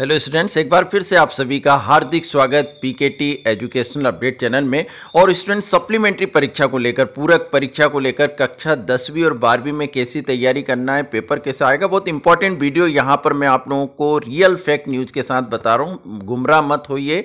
hello students एक बार फिर से आप सभी का हार्दिक स्वागत पीकेटी एजुकेशनल अपडेट चैनल में और स्टूडेंट्स सप्लीमेंट्री परीक्षा को लेकर पूरक परीक्षा को लेकर कक्षा दसवीं और बारहवीं में कैसी तैयारी करना है पेपर कैसा आएगा बहुत इंपॉर्टेंट वीडियो यहां पर मैं आप लोगों को रियल फैक्ट न्यूज़ के साथ बता रहा हूँ गुमराह मत होइए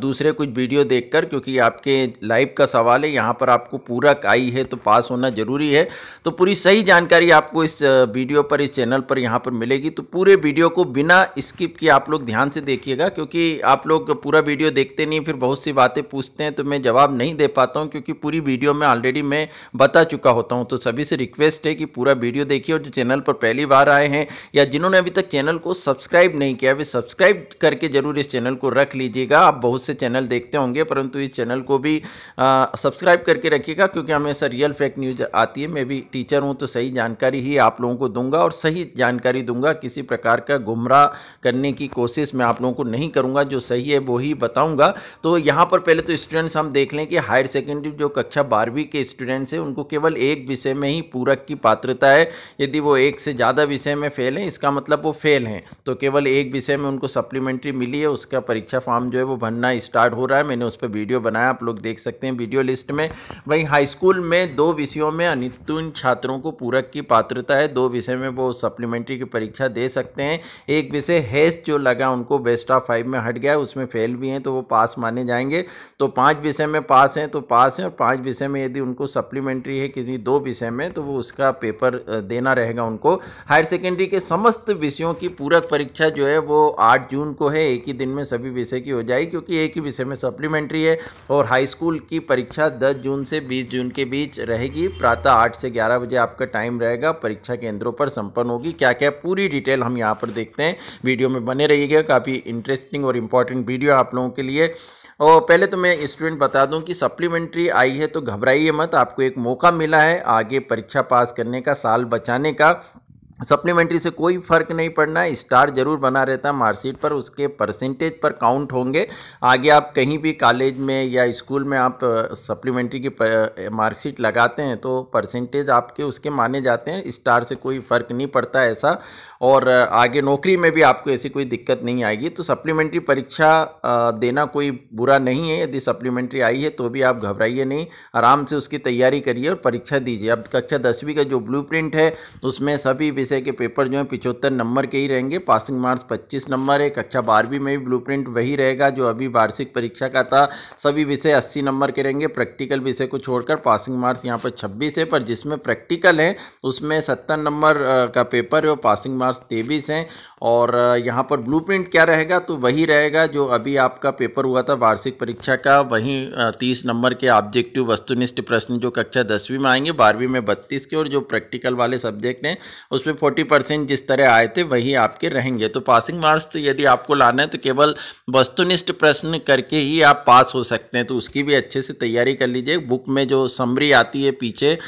दूसरे कुछ वीडियो देख कर, क्योंकि आपके लाइफ का सवाल है यहाँ पर आपको पूरक आई है तो पास होना जरूरी है तो पूरी सही जानकारी आपको इस वीडियो पर इस चैनल पर यहाँ पर मिलेगी तो पूरे वीडियो को बिना स्किप किया आप आप लोग ध्यान से देखिएगा क्योंकि आप लोग पूरा वीडियो देखते नहीं फिर बहुत सी बातें पूछते हैं तो मैं जवाब नहीं दे पाता हूँ क्योंकि पूरी वीडियो में ऑलरेडी मैं बता चुका होता हूँ तो सभी से रिक्वेस्ट है कि पूरा वीडियो देखिए और जो चैनल पर पहली बार आए हैं या जिन्होंने अभी तक चैनल को सब्सक्राइब नहीं किया वे सब्सक्राइब करके ज़रूर इस चैनल को रख लीजिएगा आप बहुत से चैनल देखते होंगे परंतु इस चैनल को भी सब्सक्राइब करके रखिएगा क्योंकि हमेशा रियल फैक्ट न्यूज़ आती है मैं भी टीचर हूँ तो सही जानकारी ही आप लोगों को दूंगा और सही जानकारी दूंगा किसी प्रकार का गुमराह करने की कोशिश मैं आप लोगों को नहीं करूँगा जो सही है वो ही बताऊँगा तो यहाँ पर पहले तो स्टूडेंट्स हम देख लें कि हायर सेकेंडरी जो कक्षा बारहवीं के स्टूडेंट्स हैं उनको केवल एक विषय में ही पूरक की पात्रता है यदि वो एक से ज़्यादा विषय में फेल हैं इसका मतलब वो फेल हैं तो केवल एक विषय में उनको सप्लीमेंट्री मिली है उसका परीक्षा फॉर्म जो है वो भरना स्टार्ट हो रहा है मैंने उस पर वीडियो बनाया आप लोग देख सकते हैं वीडियो लिस्ट में वहीं हाई स्कूल में दो विषयों में अनितुन छात्रों को पूरक की पात्रता है दो विषय में वो सप्लीमेंट्री की परीक्षा दे सकते हैं एक विषय हैस जो लगा उनको बेस्ट ऑफ फाइव में हट गया उसमें फेल भी हैं तो वो पास माने जाएंगे तो पाँच विषय में पास हैं तो पास हैं और पाँच विषय में यदि उनको सप्लीमेंट्री है किसी दो विषय में तो वो उसका पेपर देना रहेगा उनको हायर सेकेंडरी के समस्त विषयों की पूरक परीक्षा जो है वो आठ जून को है एक ही दिन में सभी विषय की हो जाएगी क्योंकि एक ही विषय में सप्लीमेंट्री है और हाई स्कूल की परीक्षा दस जून से बीस जून के बीच रहेगी प्रातः आठ से ग्यारह बजे आपका टाइम रहेगा परीक्षा केंद्रों पर संपन्न होगी क्या क्या पूरी डिटेल हम यहाँ पर देखते हैं वीडियो में बने रहिएगा काफ़ी इंटरेस्टिंग और इम्पॉर्टेंट वीडियो आप लोगों के लिए और पहले तो मैं स्टूडेंट बता दूं कि सप्लीमेंट्री आई है तो घबराइए मत आपको एक मौका मिला है आगे परीक्षा पास करने का साल बचाने का सप्लीमेंट्री से कोई फर्क नहीं पड़ना स्टार जरूर बना रहता है मार्कशीट पर उसके परसेंटेज पर काउंट होंगे आगे आप कहीं भी कॉलेज में या स्कूल में आप सप्लीमेंट्री की मार्कशीट लगाते हैं तो परसेंटेज आपके उसके माने जाते हैं स्टार से कोई फ़र्क नहीं पड़ता ऐसा और आगे नौकरी में भी आपको ऐसी कोई दिक्कत नहीं आएगी तो सप्लीमेंट्री परीक्षा देना कोई बुरा नहीं है यदि सप्लीमेंट्री आई है तो भी आप घबराइए नहीं आराम से उसकी तैयारी करिए और परीक्षा दीजिए अब कक्षा दसवीं का जो ब्लू है उसमें सभी विषय विषय के पेपर जो हैं पिचहत्तर नंबर के ही रहेंगे पासिंग मार्क्स पच्चीस नंबर है कक्षा अच्छा बारहवीं में भी ब्लू वही रहेगा जो अभी वार्षिक परीक्षा का था सभी विषय अस्सी नंबर के रहेंगे प्रैक्टिकल विषय को छोड़कर पासिंग मार्क्स यहाँ पर छब्बीस है पर जिसमें प्रैक्टिकल है उसमें सत्तर नंबर का पेपर है पासिंग मार्क्स तेईस हैं और यहाँ पर ब्लू क्या रहेगा तो वही रहेगा जो अभी आपका पेपर हुआ था वार्षिक परीक्षा का वहीं तीस नंबर के ऑब्जेक्टिव वस्तुनिष्ठ प्रश्न जो कक्षा दसवीं में आएंगे बारहवीं में बत्तीस के और जो प्रैक्टिकल वाले सब्जेक्ट हैं उसमें उसमें फोर्टी परसेंट जिस तरह आए थे वही आपके रहेंगे तो पासिंग मार्क्स तो यदि आपको लाना है तो केवल वस्तुनिष्ठ प्रश्न करके ही आप पास हो सकते हैं तो उसकी भी अच्छे से तैयारी कर लीजिए बुक में जो समरी आती है पीछे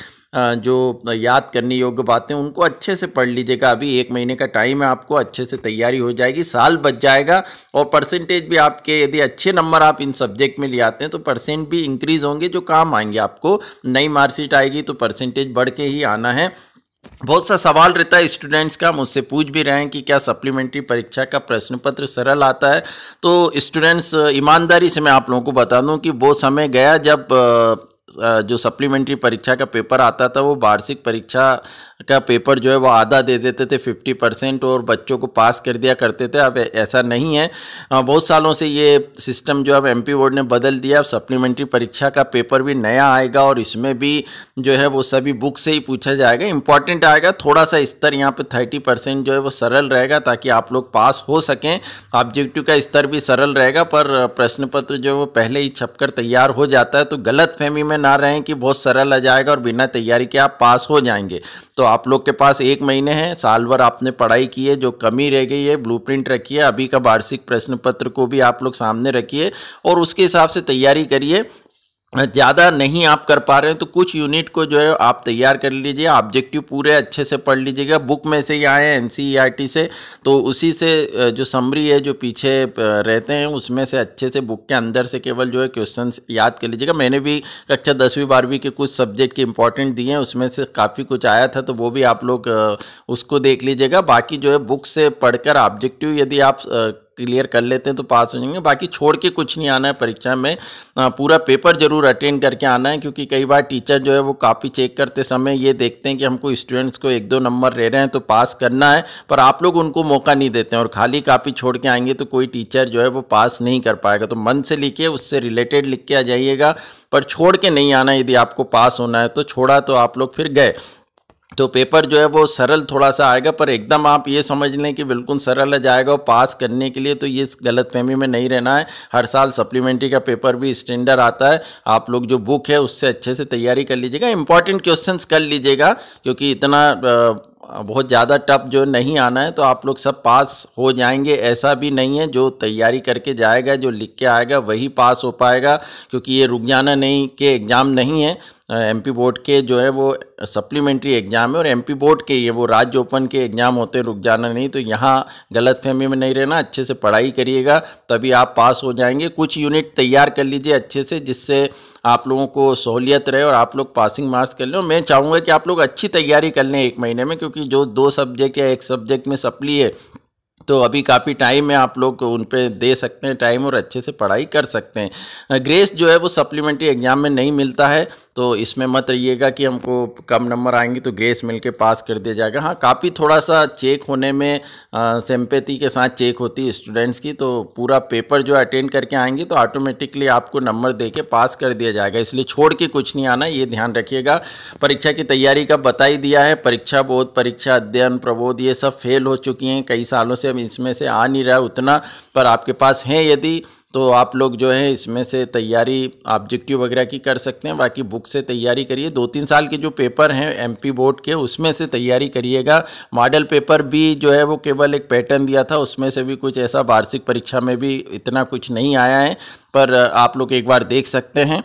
जो याद करने योग्य बातें उनको अच्छे से पढ़ लीजिएगा अभी एक महीने का टाइम है आपको अच्छे से तैयारी हो जाएगी साल बच जाएगा और परसेंटेज भी आपके यदि अच्छे नंबर आप इन सब्जेक्ट में ले आते हैं तो परसेंट भी इंक्रीज होंगे जो काम आएंगे आपको नई मार्कशीट आएगी तो परसेंटेज बढ़ के ही आना है बहुत सा सवाल रहता है स्टूडेंट्स का मुझसे पूछ भी रहे हैं कि क्या सप्लीमेंट्री परीक्षा का प्रश्न पत्र सरल आता है तो स्टूडेंट्स ईमानदारी से मैं आप लोगों को बता दूं कि वो समय गया जब जो सप्लीमेंट्री परीक्षा का पेपर आता था वो वार्षिक परीक्षा का पेपर जो है वो आधा दे देते थे फिफ्टी परसेंट और बच्चों को पास कर दिया करते थे अब ऐसा नहीं है बहुत सालों से ये सिस्टम जो अब एम बोर्ड ने बदल दिया अब सप्लीमेंट्री परीक्षा का पेपर भी नया आएगा और इसमें भी जो है वो सभी बुक से ही पूछा जाएगा इंपॉर्टेंट आएगा थोड़ा सा स्तर यहाँ पर थर्टी परसेंट जो है वो सरल रहेगा ताकि आप लोग पास हो सकें ऑब्जेक्टिव का स्तर भी सरल रहेगा पर प्रश्न पत्र जो है वो पहले ही छपकर तैयार हो जाता है तो गलत फहमी में ना रहें कि बहुत सरल आ जाएगा और बिना तैयारी के आप पास हो जाएंगे तो आप लोग के पास एक महीने हैं साल भर आपने पढ़ाई की है जो कमी रह गई है ब्लू रखिए अभी का वार्षिक प्रश्न पत्र को भी आप लोग सामने रखिए और उसके हिसाब से तैयारी करिए ज़्यादा नहीं आप कर पा रहे हैं तो कुछ यूनिट को जो है आप तैयार कर लीजिए ऑब्जेक्टिव पूरे अच्छे से पढ़ लीजिएगा बुक में से ही आए हैं एन e से तो उसी से जो समरी है जो पीछे रहते हैं उसमें से अच्छे से बुक के अंदर से केवल जो है क्वेश्चन याद कर लीजिएगा मैंने भी कक्षा दसवीं बारहवीं के कुछ सब्जेक्ट के इंपॉर्टेंट दिए हैं उसमें से काफ़ी कुछ आया था तो वो भी आप लोग उसको देख लीजिएगा बाकी जो है बुक से पढ़कर ऑब्जेक्टिव यदि आप क्लियर कर लेते हैं तो पास हो जाएंगे बाकी छोड़ के कुछ नहीं आना है परीक्षा में पूरा पेपर जरूर अटेंड करके आना है क्योंकि कई बार टीचर जो है वो कापी चेक करते समय ये देखते हैं कि हमको स्टूडेंट्स को एक दो नंबर ले रहे हैं तो पास करना है पर आप लोग उनको मौका नहीं देते हैं और खाली कापी छोड़ के आएंगे तो कोई टीचर जो है वो पास नहीं कर पाएगा तो मन से लिखिए उससे रिलेटेड लिख के आ जाइएगा पर छोड़ के नहीं आना यदि आपको पास होना है तो छोड़ा तो आप लोग फिर गए तो पेपर जो है वो सरल थोड़ा सा आएगा पर एकदम आप ये समझ लें कि बिल्कुल सरल जाएगा और पास करने के लिए तो ये गलत फहमी में नहीं रहना है हर साल सप्लीमेंट्री का पेपर भी स्टैंडर्ड आता है आप लोग जो बुक है उससे अच्छे से तैयारी कर लीजिएगा इंपॉर्टेंट क्वेश्चन कर लीजिएगा क्योंकि इतना आ, बहुत ज़्यादा टफ जो नहीं आना है तो आप लोग सब पास हो जाएंगे ऐसा भी नहीं है जो तैयारी करके जाएगा जो लिख के आएगा वही पास हो पाएगा क्योंकि ये रुक जाना नहीं के एग्ज़ाम नहीं है एमपी बोर्ड के जो है वो सप्लीमेंट्री एग्ज़ाम है और एमपी बोर्ड के ये वो राज्य ओपन के एग्ज़ाम होते हैं रुक जाना नहीं तो यहाँ गलत फहमी में नहीं रहना अच्छे से पढ़ाई करिएगा तभी आप पास हो जाएंगे कुछ यूनिट तैयार कर लीजिए अच्छे से जिससे आप लोगों को सहूलियत रहे और आप लोग पासिंग मार्क्स कर लें मैं चाहूँगा कि आप लोग अच्छी तैयारी कर लें एक महीने में क्योंकि जो दो सब्जेक्ट या एक सब्जेक्ट में सप्ली है तो अभी काफ़ी टाइम है आप लोग उन पर दे सकते हैं टाइम और अच्छे से पढ़ाई कर सकते हैं ग्रेस जो है वो सप्लीमेंट्री एग्ज़ाम में नहीं मिलता है तो इसमें मत रहिएगा कि हमको कम नंबर आएंगे तो ग्रेस मिल के पास कर दिया जाएगा हाँ काफ़ी थोड़ा सा चेक होने में सेम्पेथी के साथ चेक होती है स्टूडेंट्स की तो पूरा पेपर जो अटेंड करके आएंगे तो ऑटोमेटिकली आपको नंबर दे के पास कर दिया जाएगा इसलिए छोड़ के कुछ नहीं आना ये ध्यान रखिएगा परीक्षा की तैयारी का बता ही दिया है परीक्षा बोध परीक्षा अध्ययन प्रबोध ये सब फेल हो चुकी हैं कई सालों से अब इसमें से आ नहीं रहा उतना पर आपके पास हैं यदि तो आप लोग जो है इसमें से तैयारी ऑब्जेक्टिव वगैरह की कर सकते हैं बाकी बुक से तैयारी करिए दो तीन साल के जो पेपर हैं एमपी बोर्ड के उसमें से तैयारी करिएगा मॉडल पेपर भी जो है वो केवल एक पैटर्न दिया था उसमें से भी कुछ ऐसा वार्षिक परीक्षा में भी इतना कुछ नहीं आया है पर आप लोग एक बार देख सकते हैं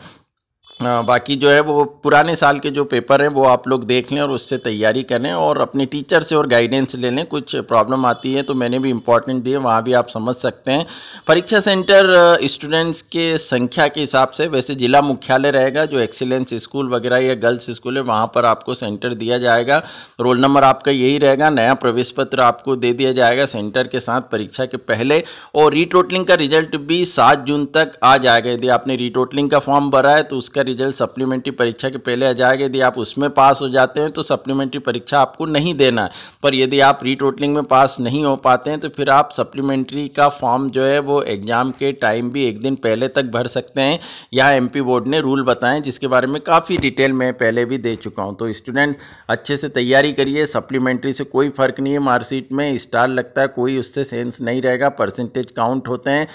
हाँ, बाकी जो है वो पुराने साल के जो पेपर हैं वो आप लोग देख लें और उससे तैयारी करें और अपने टीचर से और गाइडेंस ले लें कुछ प्रॉब्लम आती है तो मैंने भी इम्पॉर्टेंट दिए वहाँ भी आप समझ सकते हैं परीक्षा सेंटर स्टूडेंट्स के संख्या के हिसाब से वैसे ज़िला मुख्यालय रहेगा जो एक्सीलेंस स्कूल वगैरह या गर्ल्स स्कूल है वहाँ पर आपको सेंटर दिया जाएगा रोल नंबर आपका यही रहेगा नया प्रवेश पत्र आपको दे दिया जाएगा सेंटर के साथ परीक्षा के पहले और रीटोटलिंग का रिजल्ट भी सात जून तक आ जाएगा यदि आपने रीटोटलिंग का फॉर्म भरा है तो उसका रिजल्ट सप्लीमेंट्री परीक्षा के पहले आ जाएगा यदि आप उसमें पास हो जाते हैं तो सप्लीमेंट्री परीक्षा आपको नहीं देना है पर यदि आप रीटोटलिंग में पास नहीं हो पाते हैं तो फिर आप सप्लीमेंट्री का फॉर्म जो है वो एग्ज़ाम के टाइम भी एक दिन पहले तक भर सकते हैं यह एम बोर्ड ने रूल बताएं जिसके बारे में काफ़ी डिटेल मैं पहले भी दे चुका हूँ तो स्टूडेंट अच्छे से तैयारी करिए सप्लीमेंट्री से कोई फ़र्क नहीं है मार्कशीट में स्टार लगता है कोई उससे सेंस नहीं रहेगा परसेंटेज काउंट होते हैं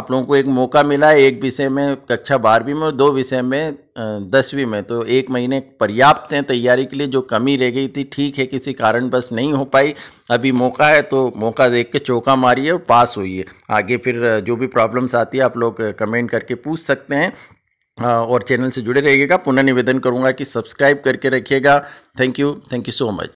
आप लोगों को एक मौका मिला है एक विषय में कक्षा बारहवीं में और दो विषय में दसवीं में तो एक महीने पर्याप्त हैं तैयारी के लिए जो कमी रह गई थी ठीक है किसी कारण बस नहीं हो पाई अभी मौका है तो मौका देख के चौका मारिए और पास होइए आगे फिर जो भी प्रॉब्लम्स आती है आप लोग कमेंट करके पूछ सकते हैं और चैनल से जुड़े रहिएगा पुनः निवेदन करूँगा कि सब्सक्राइब करके रखिएगा thank you thank you so much